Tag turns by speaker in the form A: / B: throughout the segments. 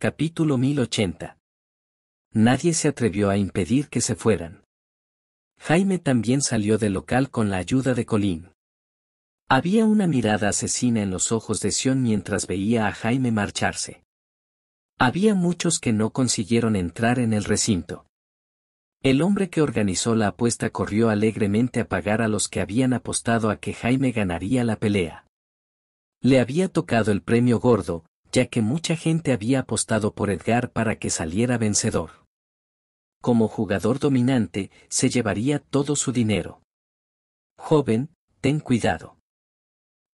A: Capítulo 1080. Nadie se atrevió a impedir que se fueran. Jaime también salió del local con la ayuda de Colín. Había una mirada asesina en los ojos de Sion mientras veía a Jaime marcharse. Había muchos que no consiguieron entrar en el recinto. El hombre que organizó la apuesta corrió alegremente a pagar a los que habían apostado a que Jaime ganaría la pelea. Le había tocado el premio gordo, ya que mucha gente había apostado por Edgar para que saliera vencedor. Como jugador dominante, se llevaría todo su dinero. Joven, ten cuidado.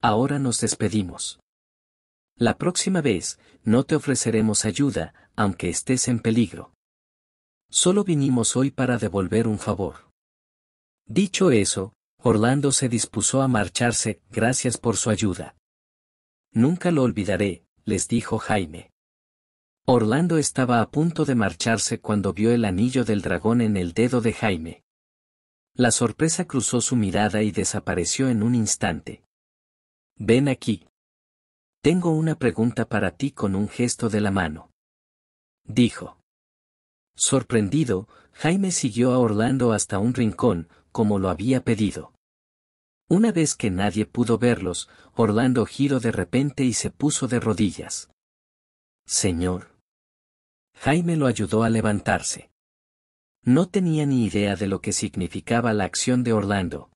A: Ahora nos despedimos. La próxima vez, no te ofreceremos ayuda, aunque estés en peligro. Solo vinimos hoy para devolver un favor. Dicho eso, Orlando se dispuso a marcharse, gracias por su ayuda. Nunca lo olvidaré, les dijo Jaime. Orlando estaba a punto de marcharse cuando vio el anillo del dragón en el dedo de Jaime. La sorpresa cruzó su mirada y desapareció en un instante. Ven aquí. Tengo una pregunta para ti con un gesto de la mano. Dijo. Sorprendido, Jaime siguió a Orlando hasta un rincón, como lo había pedido. Una vez que nadie pudo verlos, Orlando giró de repente y se puso de rodillas. Señor. Jaime lo ayudó a levantarse. No tenía ni idea de lo que significaba la acción de Orlando.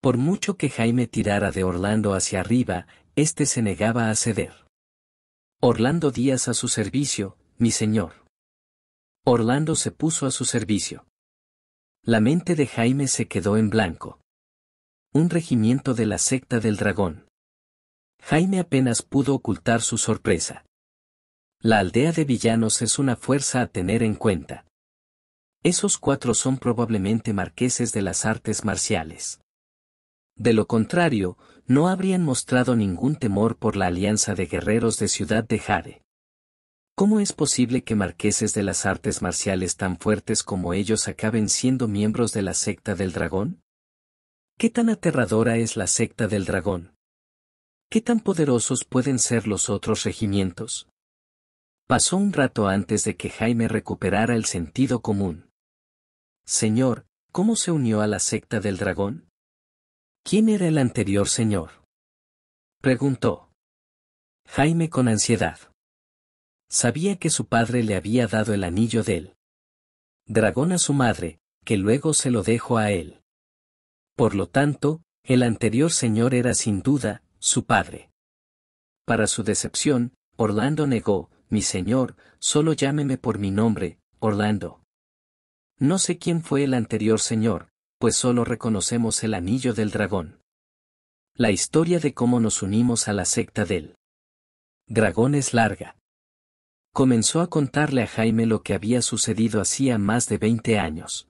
A: Por mucho que Jaime tirara de Orlando hacia arriba, éste se negaba a ceder. Orlando Díaz a su servicio, mi señor. Orlando se puso a su servicio. La mente de Jaime se quedó en blanco un regimiento de la secta del dragón. Jaime apenas pudo ocultar su sorpresa. La aldea de villanos es una fuerza a tener en cuenta. Esos cuatro son probablemente marqueses de las artes marciales. De lo contrario, no habrían mostrado ningún temor por la alianza de guerreros de Ciudad de Jade. ¿Cómo es posible que marqueses de las artes marciales tan fuertes como ellos acaben siendo miembros de la secta del dragón? ¿Qué tan aterradora es la secta del dragón? ¿Qué tan poderosos pueden ser los otros regimientos? Pasó un rato antes de que Jaime recuperara el sentido común. Señor, ¿cómo se unió a la secta del dragón? ¿Quién era el anterior señor? Preguntó. Jaime con ansiedad. Sabía que su padre le había dado el anillo del dragón a su madre, que luego se lo dejó a él. Por lo tanto, el anterior señor era sin duda, su padre. Para su decepción, Orlando negó, mi señor, solo llámeme por mi nombre, Orlando. No sé quién fue el anterior señor, pues solo reconocemos el anillo del dragón. La historia de cómo nos unimos a la secta del dragón es larga. Comenzó a contarle a Jaime lo que había sucedido hacía más de veinte años.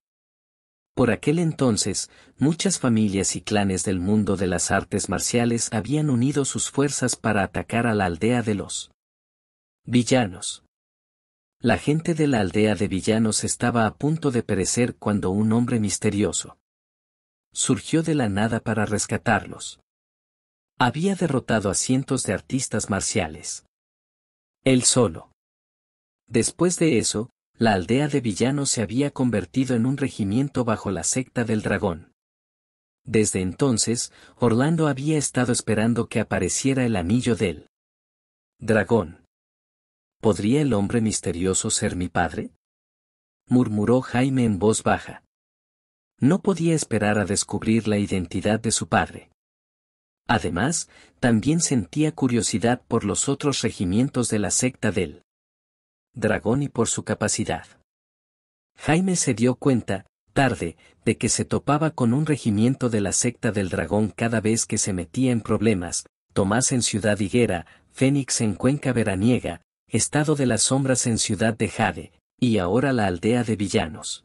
A: Por aquel entonces, muchas familias y clanes del mundo de las artes marciales habían unido sus fuerzas para atacar a la aldea de los villanos. La gente de la aldea de villanos estaba a punto de perecer cuando un hombre misterioso surgió de la nada para rescatarlos. Había derrotado a cientos de artistas marciales. Él solo. Después de eso, la aldea de villanos se había convertido en un regimiento bajo la secta del dragón. Desde entonces, Orlando había estado esperando que apareciera el anillo del dragón. ¿Podría el hombre misterioso ser mi padre? murmuró Jaime en voz baja. No podía esperar a descubrir la identidad de su padre. Además, también sentía curiosidad por los otros regimientos de la secta del dragón y por su capacidad. Jaime se dio cuenta, tarde, de que se topaba con un regimiento de la secta del dragón cada vez que se metía en problemas, Tomás en Ciudad Higuera, Fénix en Cuenca Veraniega, Estado de las Sombras en Ciudad de Jade, y ahora la aldea de villanos.